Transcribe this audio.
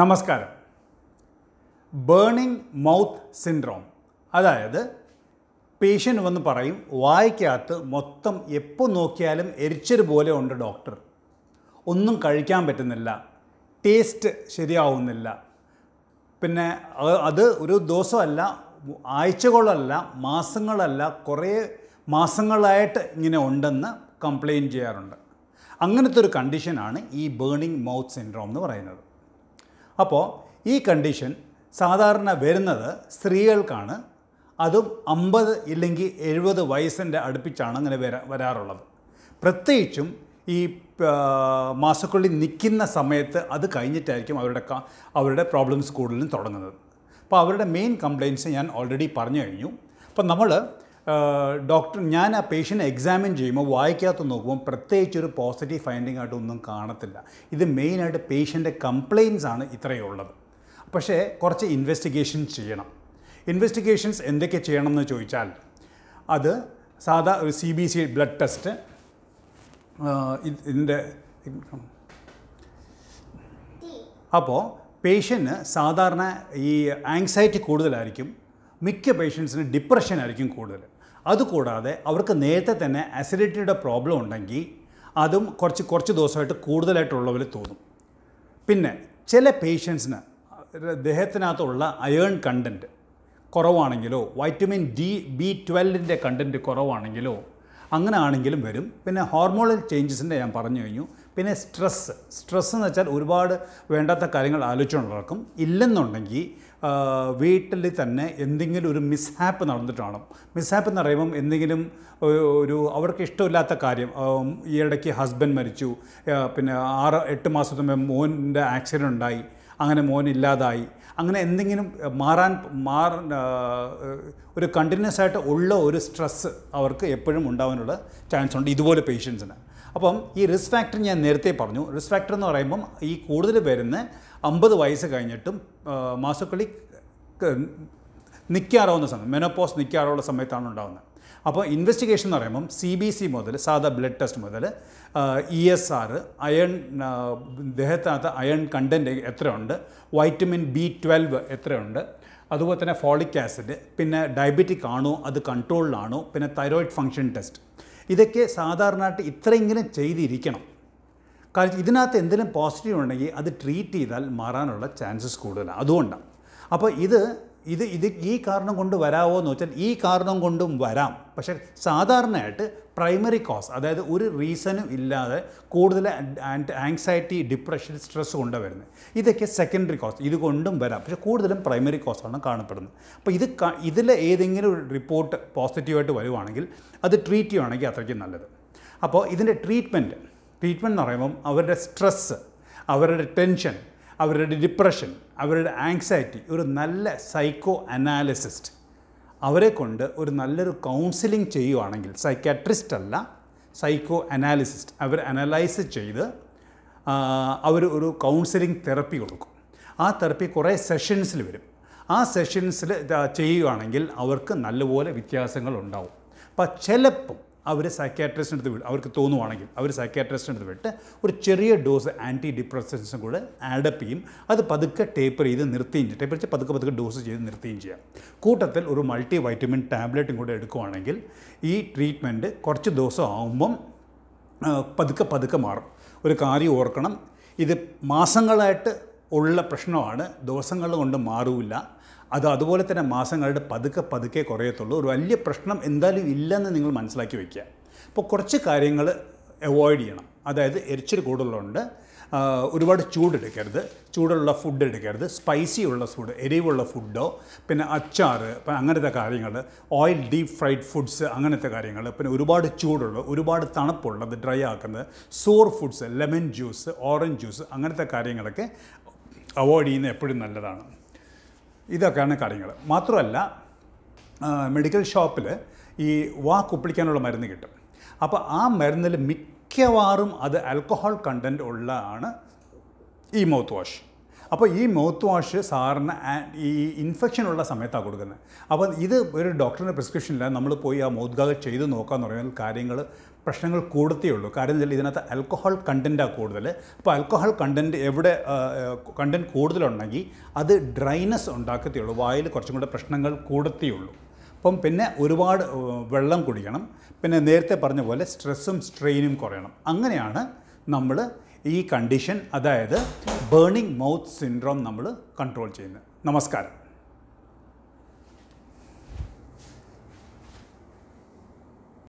നമസ്കാരം burning mouth syndrome അതായത് patient വന്ന് പറയും വായിക്കകത്ത് മൊത്തം എപ്പോൾ നോക്കിയാലും എരിച്ചൊരു പോലെ ഉണ്ട് ഡോക്ടർ ഒന്നും കഴിക്കാൻ പറ്റുന്നില്ല ടേസ്റ്റ് ശരിയാവുന്നില്ല പിന്നെ അത് ഒരു ദിവസമല്ല ആഴ്ചകളല്ല മാസങ്ങളല്ല കുറേ മാസങ്ങളായിട്ട് ഇങ്ങനെ ഉണ്ടെന്ന് കംപ്ലയിൻറ്റ് ചെയ്യാറുണ്ട് അങ്ങനത്തെ ഒരു കണ്ടീഷനാണ് ഈ ബേണിംഗ് മൗത്ത് സിൻഡ്രോം എന്ന് പറയുന്നത് അപ്പോൾ ഈ കണ്ടീഷൻ സാധാരണ വരുന്നത് സ്ത്രീകൾക്കാണ് അതും അമ്പത് ഇല്ലെങ്കിൽ എഴുപത് വയസ്സിൻ്റെ അടുപ്പിച്ചാണ് അങ്ങനെ വരാ വരാറുള്ളത് പ്രത്യേകിച്ചും ഈ മാസക്കുള്ളി നിൽക്കുന്ന സമയത്ത് അത് കഴിഞ്ഞിട്ടായിരിക്കും അവരുടെ അവരുടെ പ്രോബ്ലംസ് കൂടുതലും തുടങ്ങുന്നത് അപ്പോൾ അവരുടെ മെയിൻ കംപ്ലയിൻസ് ഞാൻ ഓൾറെഡി പറഞ്ഞു കഴിഞ്ഞു അപ്പം നമ്മൾ ഡോക്ടർ ഞാൻ ആ പേഷ്യൻ്റ് എക്സാമിൻ ചെയ്യുമ്പോൾ വായിക്കാത്ത നോക്കുമ്പോൾ പ്രത്യേകിച്ച് ഒരു പോസിറ്റീവ് ഫൈൻഡിങ് ആയിട്ട് ഒന്നും കാണത്തില്ല ഇത് മെയിനായിട്ട് പേഷ്യൻ്റെ കംപ്ലയിൻസ് ആണ് ഇത്രയുള്ളത് പക്ഷേ കുറച്ച് ഇൻവെസ്റ്റിഗേഷൻസ് ചെയ്യണം ഇൻവെസ്റ്റിഗേഷൻസ് എന്തൊക്കെ ചെയ്യണം എന്ന് ചോദിച്ചാൽ അത് സാധാ ഒരു C B C blood test ഇതിൻ്റെ അപ്പോൾ പേഷ്യന് സാധാരണ ഈ ആങ്സൈറ്റി കൂടുതലായിരിക്കും മിക്ക പേഷ്യൻസിന് ഡിപ്രഷനായിരിക്കും കൂടുതൽ അതുകൂടാതെ അവർക്ക് നേരത്തെ തന്നെ അസിഡിറ്റിയുടെ പ്രോബ്ലം ഉണ്ടെങ്കിൽ അതും കുറച്ച് കുറച്ച് ദിവസമായിട്ട് കൂടുതലായിട്ടുള്ളവർ തോന്നും പിന്നെ ചില പേഷ്യൻസിന് ദേഹത്തിനകത്തുള്ള അയേൺ കണ്ടൻറ്റ് കുറവാണെങ്കിലോ വൈറ്റമിൻ ഡി ബി ട്വൽവിൻ്റെ കണ്ടൻറ്റ് കുറവാണെങ്കിലോ അങ്ങനെ ആണെങ്കിലും വരും പിന്നെ ഹോർമോണൽ ചേഞ്ചസിൻ്റെ ഞാൻ പറഞ്ഞു കഴിഞ്ഞു പിന്നെ സ്ട്രെസ്സ് സ്ട്രെസ്സ് എന്ന് വെച്ചാൽ ഒരുപാട് വേണ്ടാത്ത കാര്യങ്ങൾ ആലോചിച്ചുകൊണ്ടിറക്കും ഇല്ലെന്നുണ്ടെങ്കിൽ വീട്ടിൽ തന്നെ എന്തെങ്കിലും ഒരു മിസ്ഹാപ്പ് നടന്നിട്ടാണ് മിസ്ഹാപ്പ് എന്ന് പറയുമ്പം എന്തെങ്കിലും ഒരു അവർക്ക് ഇഷ്ടമില്ലാത്ത കാര്യം ഈയിടയ്ക്ക് ഹസ്ബൻഡ് മരിച്ചു പിന്നെ ആറ് എട്ട് മാസത്തിന് മുമ്പ് മോനിൻ്റെ ആക്സിഡൻ്റ് ഉണ്ടായി അങ്ങനെ മോൻ ഇല്ലാതായി അങ്ങനെ എന്തെങ്കിലും മാറാൻ മാറ ഒരു കണ്ടിന്യൂസ് ആയിട്ട് ഉള്ള ഒരു സ്ട്രെസ്സ് അവർക്ക് എപ്പോഴും ഉണ്ടാവാനുള്ള ചാൻസ് ഉണ്ട് ഇതുപോലെ പേഷ്യൻസിന് അപ്പം ഈ റിസ്ക് ഫാക്ടർ ഞാൻ നേരത്തെ പറഞ്ഞു റിസ്ക് ഫാക്ടർ എന്ന് പറയുമ്പം ഈ കൂടുതൽ വരുന്ന അമ്പത് വയസ്സ് കഴിഞ്ഞിട്ടും മാസക്കളി നിൽക്കാറാവുന്ന സമയം മെനോപോസ് നിൽക്കാറുള്ള സമയത്താണ് ഉണ്ടാകുന്നത് അപ്പോൾ ഇൻവെസ്റ്റിഗേഷൻ എന്ന് പറയുമ്പം സി ബി സി മുതൽ സാധാ ബ്ലഡ് ടെസ്റ്റ് മുതൽ ഇ എസ് ആർ അയൺ ദേഹത്തിനകത്ത് അയൺ കണ്ടൻറ്റ് എത്രയുണ്ട് വൈറ്റമിൻ ബി ട്വൽവ് എത്രയുണ്ട് അതുപോലെ തന്നെ ഫോളിക് ആസിഡ് പിന്നെ ഡയബറ്റിക് ആണോ അത് കൺട്രോളിലാണോ പിന്നെ തൈറോയിഡ് ഫങ്ഷൻ ടെസ്റ്റ് ഇതൊക്കെ സാധാരണയായിട്ട് ഇത്രയെങ്കിലും ചെയ്തിരിക്കണം കാരണം ഇതിനകത്ത് എന്തെങ്കിലും പോസിറ്റീവ് ഉണ്ടെങ്കിൽ അത് ട്രീറ്റ് ചെയ്താൽ മാറാനുള്ള ചാൻസസ് കൂടുതലാണ് അതുകൊണ്ടാണ് അപ്പോൾ ഇത് ഇത് ഇത് ഈ കാരണം കൊണ്ട് വരാമോ എന്ന് വെച്ചാൽ ഈ കാരണം കൊണ്ടും വരാം പക്ഷേ സാധാരണയായിട്ട് പ്രൈമറി കോസ് അതായത് ഒരു റീസണും ഇല്ലാതെ കൂടുതൽ ആങ്സൈറ്റി ഡിപ്രഷൻ സ്ട്രെസ് കൊണ്ടാണ് വരുന്നത് ഇതൊക്കെ സെക്കൻഡറി കോസ് ഇതുകൊണ്ടും വരാം പക്ഷേ കൂടുതലും പ്രൈമറി കോസാണ് കാണപ്പെടുന്നത് അപ്പോൾ ഇത് ഇതിൽ ഏതെങ്കിലും ഒരു റിപ്പോർട്ട് പോസിറ്റീവായിട്ട് വരുവാണെങ്കിൽ അത് ട്രീറ്റ് ചെയ്യുകയാണെങ്കിൽ അത്രയ്ക്കും നല്ലത് അപ്പോൾ ഇതിൻ്റെ ട്രീറ്റ്മെൻറ്റ് ട്രീറ്റ്മെൻറ്റ് എന്ന് പറയുമ്പം അവരുടെ സ്ട്രെസ്സ് അവരുടെ ടെൻഷൻ അവരുടെ ഡിപ്രഷൻ അവരുടെ ആങ്സൈറ്റി ഒരു നല്ല സൈക്കോ അനാലിസിസ്റ്റ് അവരെ കൊണ്ട് ഒരു നല്ലൊരു കൗൺസിലിംഗ് ചെയ്യുവാണെങ്കിൽ സൈക്കാട്രിസ്റ്റ് അല്ല സൈക്കോ അനാലിസിസ്റ്റ് അവർ അനലൈസ് ചെയ്ത് അവർ ഒരു കൗൺസിലിംഗ് തെറപ്പി കൊടുക്കും ആ തെറപ്പി കുറേ സെഷൻസിൽ വരും ആ സെഷൻസിൽ ചെയ്യുകയാണെങ്കിൽ അവർക്ക് നല്ലപോലെ വ്യത്യാസങ്ങൾ ഉണ്ടാവും അപ്പം ചിലപ്പം അവർ സൈക്യാട്രിസ്റ്റിൻ്റെ അടുത്ത് വിട്ട് അവർക്ക് തോന്നുവാണെങ്കിൽ അവർ സൈക്യാട്രിസ്റ്റിൻ്റെ അടുത്ത് വിട്ട് ഒരു ചെറിയ ഡോസ് ആൻറ്റി ഡിപ്രസൻസും കൂടെ ആഡപ്പ് ചെയ്യും അത് പതുക്കെ ടേപ്പർ ചെയ്ത് നിർത്തുകയും ചെയ്യും ടേപ്പർ ചെയ്ത് പതുക്കെ പതുക്കെ ഡോസ് ചെയ്ത് നിർത്തുകയും ചെയ്യാം കൂട്ടത്തിൽ ഒരു മൾട്ടി വൈറ്റമിൻ ടാബ്ലറ്റും കൂടെ എടുക്കുവാണെങ്കിൽ ഈ ട്രീറ്റ്മെൻറ്റ് കുറച്ച് ദിവസം ആകുമ്പം പതുക്കെ പതുക്കെ മാറും ഒരു കാര്യം ഓർക്കണം ഇത് മാസങ്ങളായിട്ട് ഉള്ള പ്രശ്നമാണ് ദിവസങ്ങൾ കൊണ്ട് മാറില്ല അത് അതുപോലെ തന്നെ മാസങ്ങളുടെ പതുക്കെ പതുക്കെ കുറയത്തുള്ളൂ ഒരു വലിയ പ്രശ്നം എന്തായാലും ഇല്ലെന്ന് നിങ്ങൾ മനസ്സിലാക്കി വയ്ക്കുക അപ്പോൾ കുറച്ച് കാര്യങ്ങൾ അവോയ്ഡ് ചെയ്യണം അതായത് എരിച്ചിൽ കൂടുതലുണ്ട് ഒരുപാട് ചൂടെടുക്കരുത് ചൂടുള്ള ഫുഡ് എടുക്കരുത് സ്പൈസി ഉള്ള ഫുഡ് എരിവുള്ള ഫുഡോ പിന്നെ അച്ചാർ അങ്ങനത്തെ കാര്യങ്ങൾ ഓയിൽ ഡീപ് ഫ്രൈഡ് ഫുഡ്സ് അങ്ങനത്തെ കാര്യങ്ങൾ പിന്നെ ഒരുപാട് ചൂടുള്ള ഒരുപാട് തണുപ്പുള്ളത് ഡ്രൈ ആക്കുന്നത് sour foods lemon juice orange juice അങ്ങനത്തെ കാര്യങ്ങളൊക്കെ അവോയ്ഡ് ചെയ്യുന്നത് എപ്പോഴും നല്ലതാണ് ഇതൊക്കെയാണ് കാര്യങ്ങൾ മാത്രമല്ല മെഡിക്കൽ ഷോപ്പിൽ ഈ വാ കുപ്പിളിക്കാനുള്ള മരുന്ന് കിട്ടും അപ്പോൾ ആ മരുന്നിൽ മിക്കവാറും അത് ആൽക്കഹോൾ കണ്ടൻറ്റ് ഉള്ളതാണ് ഈ മൗത്ത് വാഷ് അപ്പോൾ ഈ മൗത്ത് വാഷ് സാറിന് ഈ ഇൻഫെക്ഷൻ ഉള്ള സമയത്താണ് കൊടുക്കുന്നത് അപ്പോൾ ഇത് ഒരു ഡോക്ടറിൻ്റെ പ്രിസ്ക്രിപ്ഷനില്ല നമ്മൾ പോയി ആ ഗാഗ് ചെയ്ത് നോക്കാമെന്ന് പറഞ്ഞാൽ കാര്യങ്ങൾ പ്രശ്നങ്ങൾ കൂടത്തേ ഉള്ളൂ കാര്യം എന്താ ഇതിനകത്ത് ആൽക്കഹോൾ കണ്ടൻറ്റാണ് കൂടുതൽ അപ്പോൾ ആൽക്കഹോൾ കണ്ടൻറ്റ് എവിടെ കണ്ടൻറ്റ് കൂടുതലുണ്ടെങ്കിൽ അത് ഡ്രൈനസ് ഉണ്ടാക്കത്തേ ഉള്ളൂ വായിൽ കുറച്ചും കൂടെ പ്രശ്നങ്ങൾ കൂടത്തേ ഉള്ളൂ അപ്പം പിന്നെ ഒരുപാട് വെള്ളം കുടിക്കണം പിന്നെ നേരത്തെ പറഞ്ഞ പോലെ സ്ട്രെസ്സും സ്ട്രെയിനും കുറയണം അങ്ങനെയാണ് നമ്മൾ ഈ കണ്ടീഷൻ അതായത് ബേണിംഗ് മൗത്ത് സിൻഡ്രോം നമ്മൾ കൺട്രോൾ ചെയ്യുന്നത് നമസ്കാരം